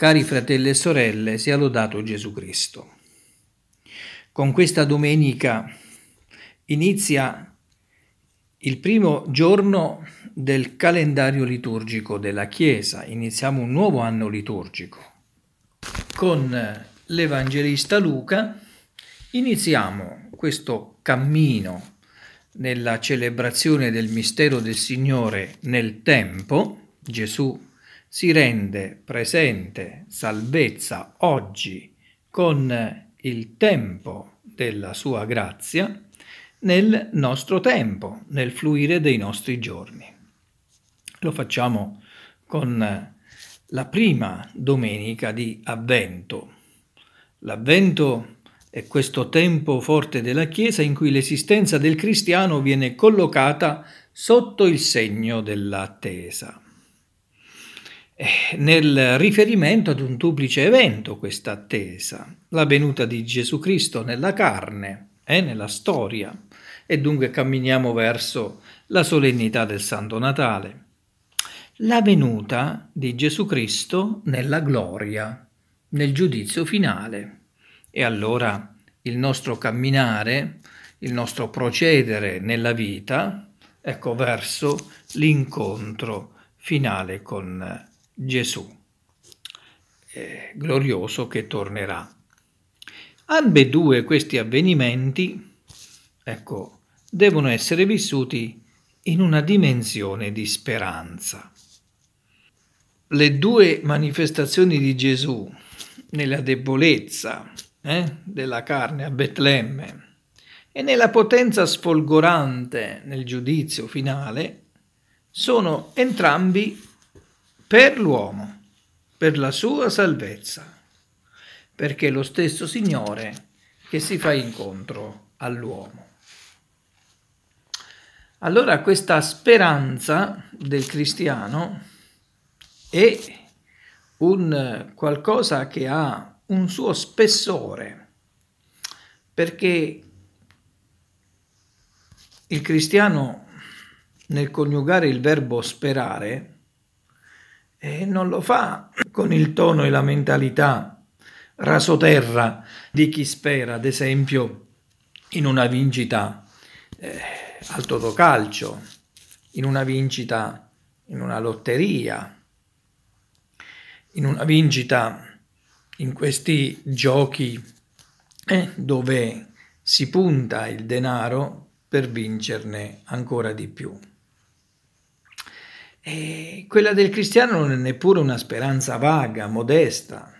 Cari fratelli e sorelle, sia lodato Gesù Cristo. Con questa domenica inizia il primo giorno del calendario liturgico della Chiesa, iniziamo un nuovo anno liturgico. Con l'Evangelista Luca iniziamo questo cammino nella celebrazione del mistero del Signore nel tempo, Gesù si rende presente salvezza oggi con il tempo della sua grazia nel nostro tempo, nel fluire dei nostri giorni. Lo facciamo con la prima domenica di Avvento. L'Avvento è questo tempo forte della Chiesa in cui l'esistenza del cristiano viene collocata sotto il segno dell'attesa. Eh, nel riferimento ad un duplice evento questa attesa, la venuta di Gesù Cristo nella carne e eh, nella storia, e dunque camminiamo verso la solennità del Santo Natale. La venuta di Gesù Cristo nella gloria, nel giudizio finale. E allora il nostro camminare, il nostro procedere nella vita, ecco, verso l'incontro finale con Gesù. Gesù, eh, glorioso che tornerà. Ambedue questi avvenimenti, ecco, devono essere vissuti in una dimensione di speranza. Le due manifestazioni di Gesù nella debolezza eh, della carne a Betlemme e nella potenza sfolgorante nel giudizio finale sono entrambi per l'uomo, per la sua salvezza, perché è lo stesso Signore che si fa incontro all'uomo. Allora questa speranza del cristiano è un qualcosa che ha un suo spessore, perché il cristiano nel coniugare il verbo sperare e non lo fa con il tono e la mentalità rasoterra di chi spera, ad esempio, in una vincita eh, al totocalcio, in una vincita in una lotteria, in una vincita in questi giochi eh, dove si punta il denaro per vincerne ancora di più. E quella del cristiano non è neppure una speranza vaga, modesta,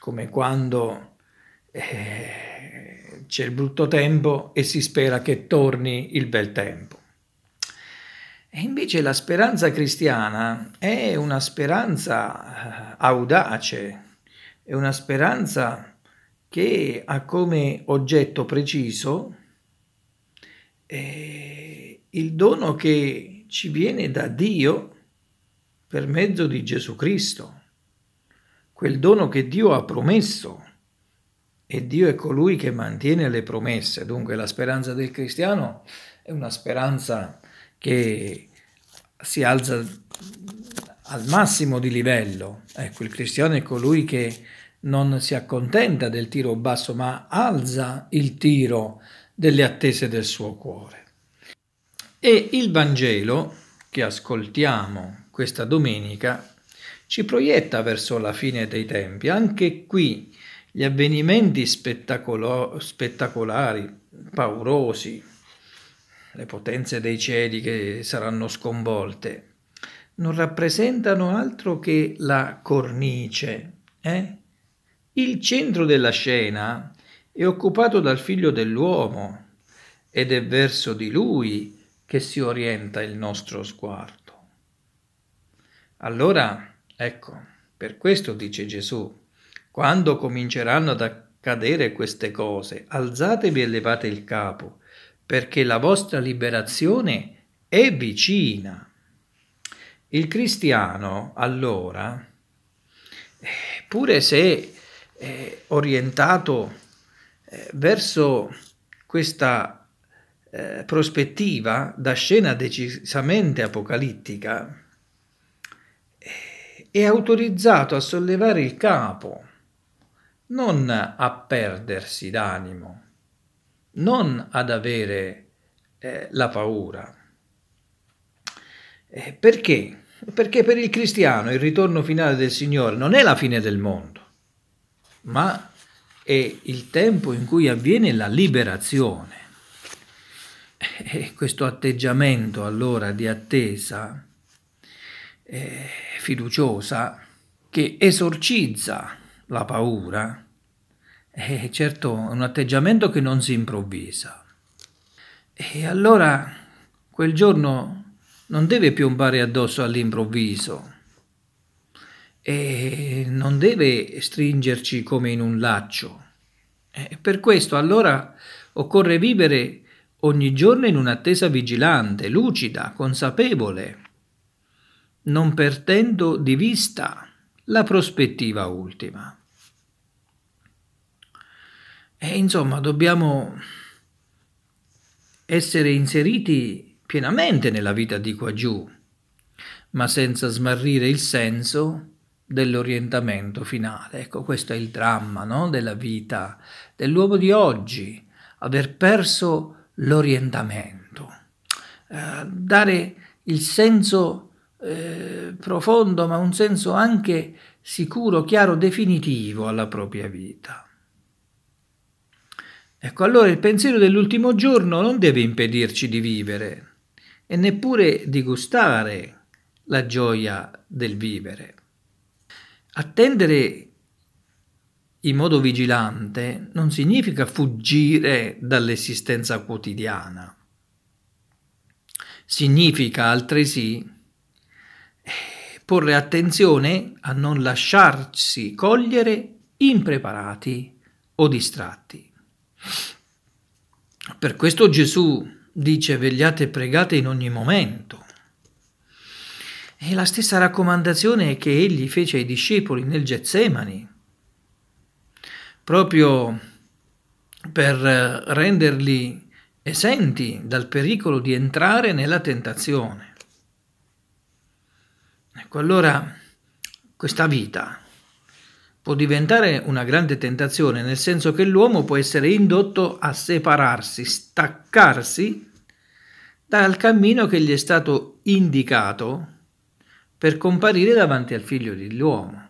come quando eh, c'è il brutto tempo e si spera che torni il bel tempo. E invece la speranza cristiana è una speranza eh, audace, è una speranza che ha come oggetto preciso eh, il dono che ci viene da Dio per mezzo di Gesù Cristo, quel dono che Dio ha promesso. E Dio è colui che mantiene le promesse. Dunque la speranza del cristiano è una speranza che si alza al massimo di livello. Ecco, il cristiano è colui che non si accontenta del tiro basso, ma alza il tiro delle attese del suo cuore. E il Vangelo che ascoltiamo questa domenica ci proietta verso la fine dei tempi. Anche qui gli avvenimenti spettacolo- spettacolari, paurosi, le potenze dei cieli che saranno sconvolte, non rappresentano altro che la cornice. Eh? Il centro della scena è occupato dal figlio dell'uomo ed è verso di lui che si orienta il nostro sguardo. Allora, ecco, per questo dice Gesù, quando cominceranno ad accadere queste cose, alzatevi e levate il capo, perché la vostra liberazione è vicina. Il cristiano, allora, pure se orientato eh, verso questa eh, prospettiva da scena decisamente apocalittica, eh, è autorizzato a sollevare il capo, non a perdersi d'animo, non ad avere eh, la paura. Eh, perché? Perché per il cristiano il ritorno finale del Signore non è la fine del mondo, ma è il tempo in cui avviene la liberazione e eh, eh, questo atteggiamento allora di attesa eh, fiduciosa che esorcizza la paura è eh, certo un atteggiamento che non si improvvisa. E allora quel giorno non deve piombare addosso all'improvviso e non deve stringerci come in un laccio. E per questo allora occorre vivere ogni giorno in un'attesa vigilante, lucida, consapevole. Non perdendo di vista la prospettiva ultima. E insomma, dobbiamo essere inseriti pienamente nella vita di qua giù, ma senza smarrire il senso dell'orientamento finale. Ecco, questo è il dramma no? della vita dell'uomo di oggi, aver perso l'orientamento, eh, dare il senso eh, profondo, ma un senso anche sicuro, chiaro, definitivo alla propria vita. Ecco, allora il pensiero dell'ultimo giorno non deve impedirci di vivere e neppure di gustare la gioia del vivere. Attendere in modo vigilante non significa fuggire dall'esistenza quotidiana, significa altresì eh, porre attenzione a non lasciarsi cogliere impreparati o distratti. Per questo Gesù dice vegliate e pregate in ogni momento. È la stessa raccomandazione che egli fece ai discepoli nel Getsemani proprio per eh, renderli esenti dal pericolo di entrare nella tentazione. Ecco, allora questa vita può diventare una grande tentazione, nel senso che l'uomo può essere indotto a separarsi, staccarsi dal cammino che gli è stato indicato per comparire davanti al figlio dell'uomo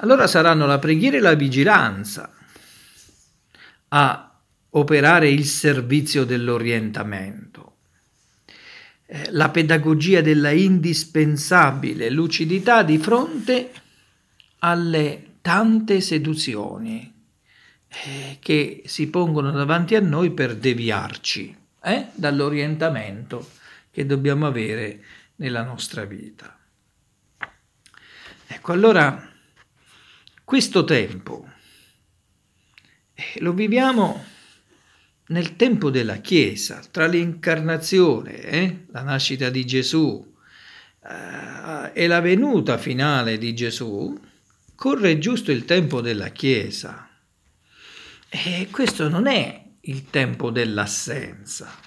allora saranno la preghiera e la vigilanza a operare il servizio dell'orientamento. Eh, la pedagogia della indispensabile lucidità di fronte alle tante seduzioni eh, che si pongono davanti a noi per deviarci eh? dall'orientamento che dobbiamo avere nella nostra vita. Ecco, allora questo tempo lo viviamo nel tempo della Chiesa, tra l'incarnazione, eh, la nascita di Gesù eh, e la venuta finale di Gesù, corre giusto il tempo della Chiesa. E questo non è il tempo dell'assenza,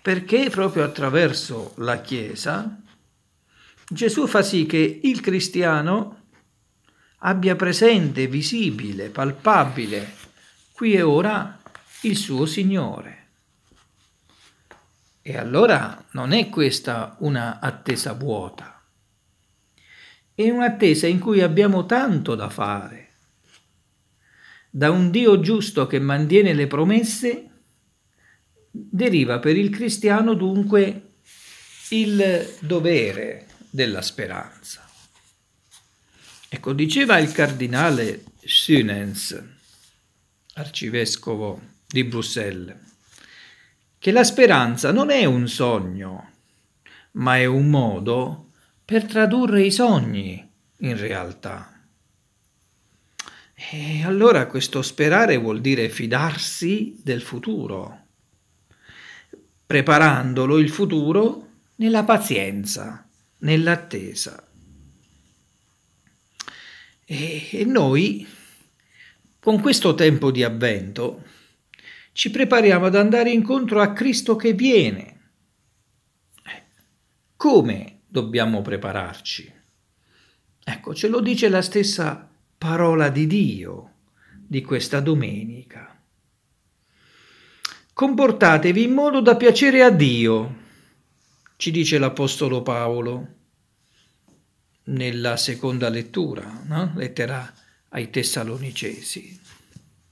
perché proprio attraverso la Chiesa Gesù fa sì che il cristiano abbia presente, visibile, palpabile, qui e ora, il suo Signore. E allora non è questa una attesa vuota, è un'attesa in cui abbiamo tanto da fare. Da un Dio giusto che mantiene le promesse deriva per il cristiano dunque il dovere della speranza. Ecco, diceva il cardinale Sunens, arcivescovo di Bruxelles, che la speranza non è un sogno, ma è un modo per tradurre i sogni in realtà. E allora questo sperare vuol dire fidarsi del futuro, preparandolo il futuro nella pazienza, nell'attesa e, noi con questo tempo di avvento ci prepariamo ad andare incontro a Cristo che viene. Come dobbiamo prepararci? Ecco, ce lo dice la stessa parola di Dio di questa domenica. Comportatevi in modo da piacere a Dio, ci dice l'Apostolo Paolo nella seconda lettura, no? lettera ai Tessalonicesi.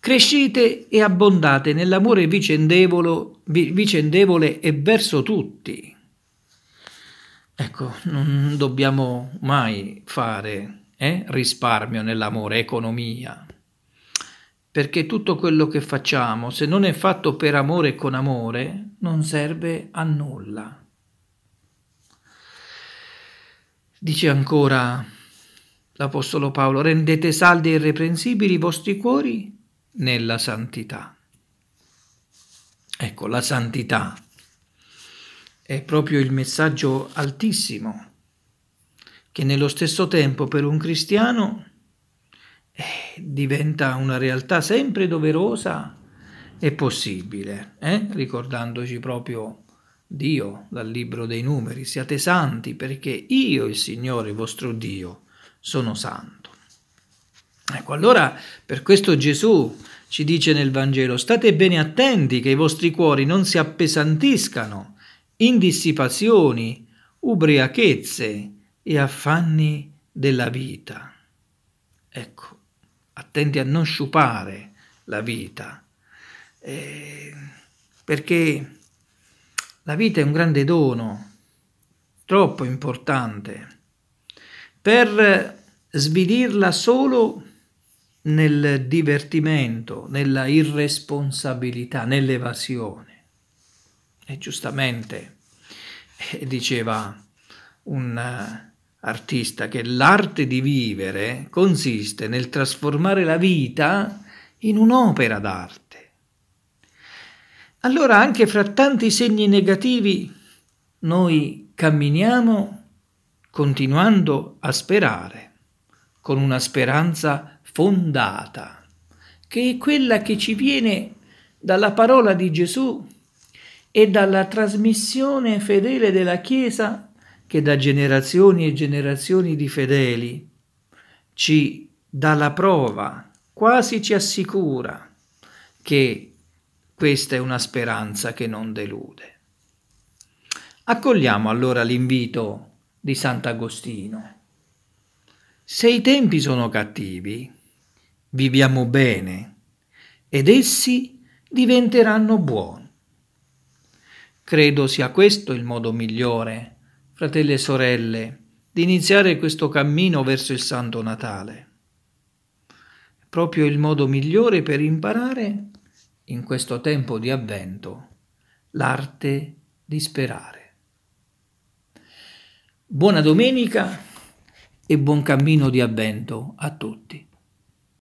Crescite e abbondate nell'amore vicendevole e verso tutti. Ecco, non dobbiamo mai fare eh, risparmio nell'amore, economia, perché tutto quello che facciamo, se non è fatto per amore e con amore, non serve a nulla. Dice ancora l'Apostolo Paolo, rendete saldi e irreprensibili i vostri cuori nella santità. Ecco, la santità è proprio il messaggio altissimo che nello stesso tempo per un cristiano eh, diventa una realtà sempre doverosa e possibile, eh? ricordandoci proprio Dio dal libro dei numeri, siate santi perché io, il Signore vostro Dio, sono santo. Ecco, allora per questo Gesù ci dice nel Vangelo, state bene attenti che i vostri cuori non si appesantiscano in dissipazioni, ubriachezze e affanni della vita. Ecco, attenti a non sciupare la vita, eh, perché la vita è un grande dono, troppo importante, per svidirla solo nel divertimento, nella irresponsabilità, nell'evasione. E giustamente eh, diceva un eh, artista che l'arte di vivere consiste nel trasformare la vita in un'opera d'arte. Allora anche fra tanti segni negativi noi camminiamo continuando a sperare, con una speranza fondata, che è quella che ci viene dalla parola di Gesù e dalla trasmissione fedele della Chiesa che da generazioni e generazioni di fedeli ci dà la prova, quasi ci assicura che questa è una speranza che non delude. Accogliamo allora l'invito di Sant'Agostino. Se i tempi sono cattivi, viviamo bene ed essi diventeranno buoni. Credo sia questo il modo migliore, fratelli e sorelle, di iniziare questo cammino verso il Santo Natale. Proprio il modo migliore per imparare in questo tempo di avvento, l'arte di sperare. Buona domenica e buon cammino di avvento a tutti.